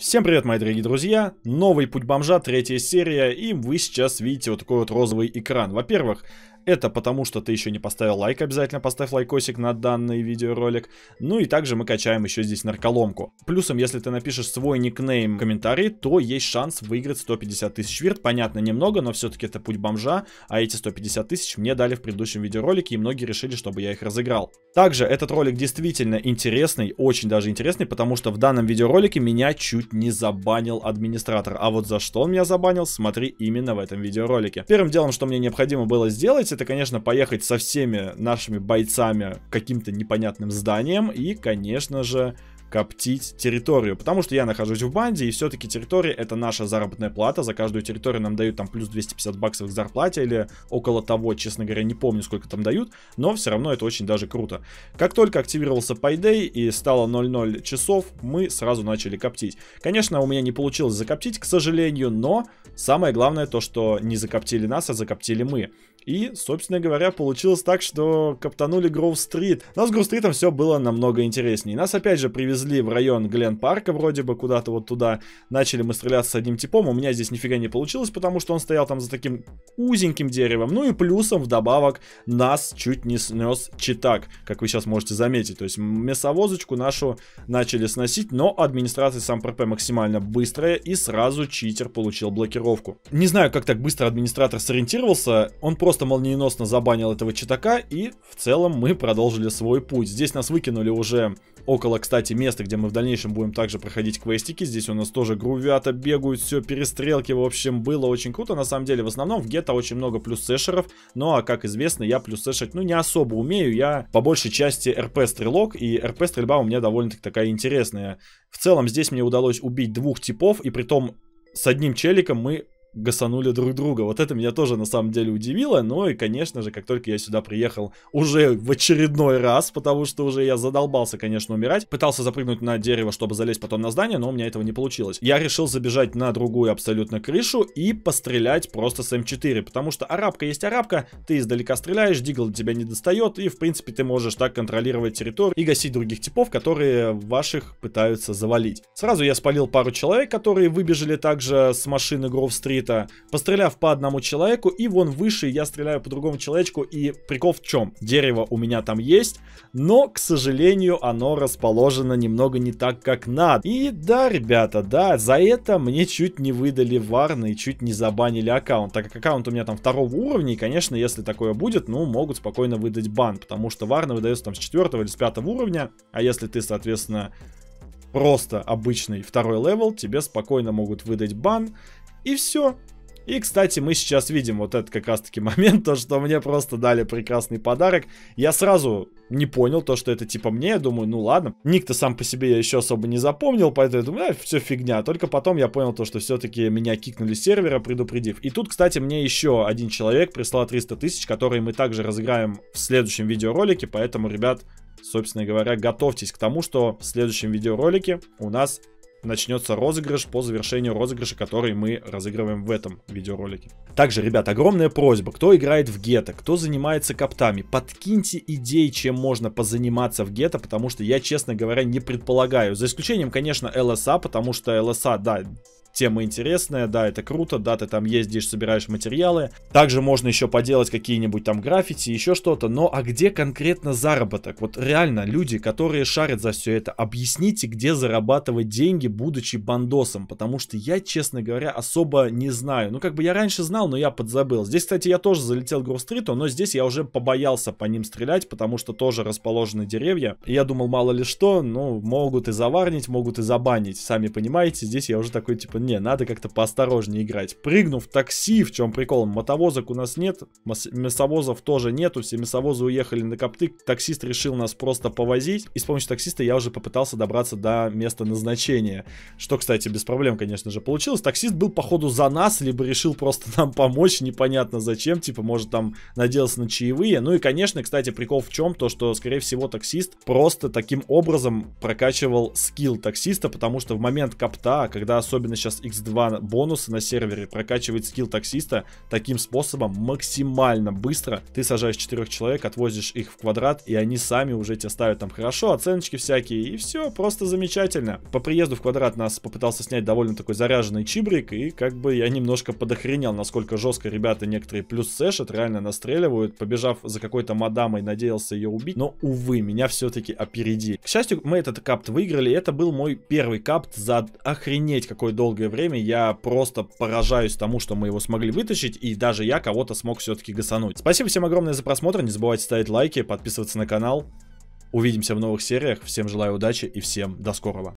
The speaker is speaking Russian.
Всем привет, мои дорогие друзья! Новый Путь Бомжа, третья серия, и вы сейчас видите вот такой вот розовый экран. Во-первых, это потому, что ты еще не поставил лайк, обязательно поставь лайкосик на данный видеоролик. Ну и также мы качаем еще здесь нарколомку. Плюсом, если ты напишешь свой никнейм в комментарии, то есть шанс выиграть 150 тысяч вирт. Понятно, немного, но все-таки это путь бомжа, а эти 150 тысяч мне дали в предыдущем видеоролике, и многие решили, чтобы я их разыграл. Также этот ролик действительно интересный, очень даже интересный, потому что в данном видеоролике меня чуть не забанил администратор. А вот за что он меня забанил, смотри именно в этом видеоролике. Первым делом, что мне необходимо было сделать, сделать, это, конечно, поехать со всеми нашими бойцами к каким-то непонятным зданиям и, конечно же, коптить территорию. Потому что я нахожусь в банде, и все-таки территория это наша заработная плата. За каждую территорию нам дают там плюс 250 баксов к зарплате или около того, честно говоря, не помню, сколько там дают, но все равно это очень даже круто. Как только активировался Payday и стало 00 часов, мы сразу начали коптить. Конечно, у меня не получилось закоптить, к сожалению, но самое главное то, что не закоптили нас, а закоптили мы. И, собственно говоря, получилось так, что коптанули Гроув-стрит. Но с Гроув-стритом все было намного интереснее. Нас опять же привезли в район Глен Парка, вроде бы куда-то вот туда. Начали мы стреляться с одним типом. У меня здесь нифига не получилось, потому что он стоял там за таким узеньким деревом. Ну и плюсом вдобавок нас чуть не снес читак, как вы сейчас можете заметить. То есть мясовозочку нашу начали сносить, но администрация сам ПРП максимально быстрая и сразу читер получил блокировку. Не знаю, как так быстро администратор сориентировался. Он просто просто молниеносно забанил этого читака, и в целом мы продолжили свой путь. Здесь нас выкинули уже около, кстати, места, где мы в дальнейшем будем также проходить квестики. Здесь у нас тоже грувята бегают, все, перестрелки, в общем, было очень круто. На самом деле, в основном в гетто очень много плюс-сэшеров, ну а, как известно, я плюс-сэшить, ну, не особо умею, я по большей части РП-стрелок, и РП-стрельба у меня довольно-таки такая интересная. В целом, здесь мне удалось убить двух типов, и при том с одним челиком мы гасанули друг друга. Вот это меня тоже на самом деле удивило. Ну и, конечно же, как только я сюда приехал уже в очередной раз, потому что уже я задолбался, конечно, умирать. Пытался запрыгнуть на дерево, чтобы залезть потом на здание, но у меня этого не получилось. Я решил забежать на другую абсолютно крышу и пострелять просто с М4, эм потому что арабка есть арабка, ты издалека стреляешь, дигл тебя не достает, и, в принципе, ты можешь так контролировать территорию и гасить других типов, которые ваших пытаются завалить. Сразу я спалил пару человек, которые выбежали также с машины гров какие постреляв по одному человеку, и вон выше я стреляю по другому человечку, и прикол в чем? Дерево у меня там есть, но, к сожалению, оно расположено немного не так, как надо. И да, ребята, да, за это мне чуть не выдали варны и чуть не забанили аккаунт, так как аккаунт у меня там второго уровня, и, конечно, если такое будет, ну, могут спокойно выдать бан, потому что варны выдаются там с четвертого или с пятого уровня, а если ты, соответственно, просто обычный второй левел, тебе спокойно могут выдать бан. И все. И, кстати, мы сейчас видим вот этот как раз-таки момент, то, что мне просто дали прекрасный подарок. Я сразу не понял то, что это типа мне, я думаю, ну ладно. Ник-то сам по себе я еще особо не запомнил, поэтому я думаю, а, «Э, все фигня. Только потом я понял то, что все-таки меня кикнули с сервера, предупредив. И тут, кстати, мне еще один человек прислал 300 тысяч, которые мы также разыграем в следующем видеоролике, поэтому, ребят, собственно говоря, готовьтесь к тому, что в следующем видеоролике у нас начнется розыгрыш по завершению розыгрыша, который мы разыгрываем в этом видеоролике. Также, ребят, огромная просьба, кто играет в гетто, кто занимается коптами, подкиньте идеи, чем можно позаниматься в гетто, потому что я, честно говоря, не предполагаю, за исключением, конечно, LSA, а, потому что LSA, а, да, тема интересная, да, это круто, да, ты там ездишь, собираешь материалы. Также можно еще поделать какие-нибудь там граффити, еще что-то. Но а где конкретно заработок? Вот реально, люди, которые шарят за все это, объясните, где зарабатывать деньги, будучи бандосом. Потому что я, честно говоря, особо не знаю. Ну, как бы я раньше знал, но я подзабыл. Здесь, кстати, я тоже залетел к Гросстриту, но здесь я уже побоялся по ним стрелять, потому что тоже расположены деревья. И я думал, мало ли что, ну, могут и заварнить, могут и забанить. Сами понимаете, здесь я уже такой, типа, не, надо как-то поосторожнее играть. Прыгнув в такси, в чем прикол, мотовозок у нас нет, мясовозов тоже нету, все мясовозы уехали на копты. таксист решил нас просто повозить, и с помощью таксиста я уже попытался добраться до места назначения, что, кстати, без проблем, конечно же, получилось. Таксист был, походу, за нас, либо решил просто нам помочь, непонятно зачем, типа, может, там надеялся на чаевые. Ну и, конечно, кстати, прикол в чем, то, что, скорее всего, таксист просто таким образом прокачивал скилл таксиста, потому что в момент копта, когда особенно сейчас сейчас x2 бонус на сервере, прокачивает скилл таксиста. Таким способом максимально быстро ты сажаешь четырех человек, отвозишь их в квадрат, и они сами уже тебе ставят там хорошо, оценочки всякие, и все, просто замечательно. По приезду в квадрат нас попытался снять довольно такой заряженный чибрик, и как бы я немножко подохренел, насколько жестко ребята некоторые плюс сэшат, реально настреливают, побежав за какой-то мадамой, надеялся ее убить, но, увы, меня все-таки опередили. К счастью, мы этот капт выиграли, это был мой первый капт за охренеть какой долгий долгое время я просто поражаюсь тому, что мы его смогли вытащить, и даже я кого-то смог все-таки гасануть. Спасибо всем огромное за просмотр, не забывайте ставить лайки, подписываться на канал. Увидимся в новых сериях, всем желаю удачи и всем до скорого.